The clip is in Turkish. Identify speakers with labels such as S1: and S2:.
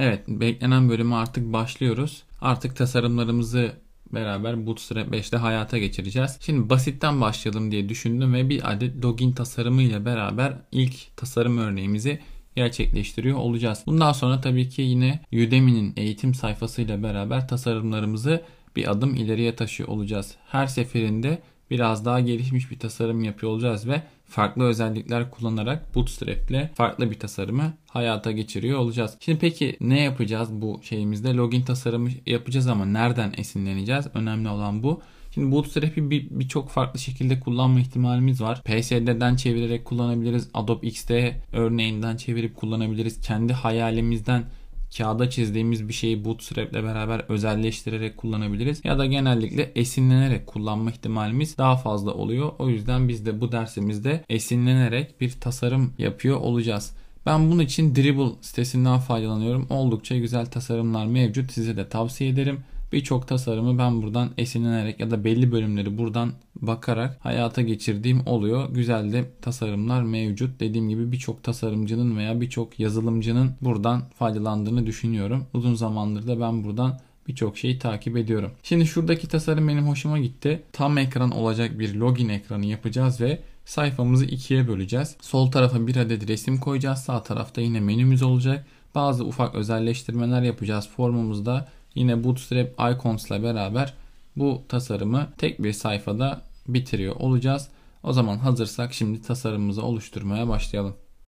S1: Evet beklenen bölümü artık başlıyoruz. Artık tasarımlarımızı beraber Bootstrap 5'te hayata geçireceğiz. Şimdi basitten başlayalım diye düşündüm ve bir adet login tasarımıyla beraber ilk tasarım örneğimizi gerçekleştiriyor olacağız. Bundan sonra tabii ki yine Udemy'nin eğitim sayfasıyla beraber tasarımlarımızı bir adım ileriye taşıyor olacağız. Her seferinde biraz daha gelişmiş bir tasarım yapıyor olacağız ve farklı özellikler kullanarak Bootstrap ile farklı bir tasarımı hayata geçiriyor olacağız. Şimdi peki ne yapacağız bu şeyimizde? Login tasarımı yapacağız ama nereden esinleneceğiz? Önemli olan bu. Şimdi Bootstrap'i birçok bir, bir farklı şekilde kullanma ihtimalimiz var. PSD'den çevirerek kullanabiliriz. Adobe XD örneğinden çevirip kullanabiliriz. Kendi hayalimizden kağıda çizdiğimiz bir şeyi bootstrap ile beraber özelleştirerek kullanabiliriz. Ya da genellikle esinlenerek kullanma ihtimalimiz daha fazla oluyor. O yüzden biz de bu dersimizde esinlenerek bir tasarım yapıyor olacağız. Ben bunun için Dribble sitesinden faydalanıyorum. Oldukça güzel tasarımlar mevcut. Size de tavsiye ederim. Birçok tasarımı ben buradan esinlenerek ya da belli bölümleri buradan bakarak hayata geçirdiğim oluyor. Güzel de tasarımlar mevcut. Dediğim gibi birçok tasarımcının veya birçok yazılımcının buradan faydalandığını düşünüyorum. Uzun zamandır da ben buradan birçok şeyi takip ediyorum. Şimdi şuradaki tasarım benim hoşuma gitti. Tam ekran olacak bir login ekranı yapacağız ve sayfamızı ikiye böleceğiz. Sol tarafa bir adet resim koyacağız. Sağ tarafta yine menümüz olacak. Bazı ufak özelleştirmeler yapacağız formumuzda Yine Bootstrap Icons ile beraber bu tasarımı tek bir sayfada bitiriyor olacağız. O zaman hazırsak şimdi tasarımımızı oluşturmaya başlayalım.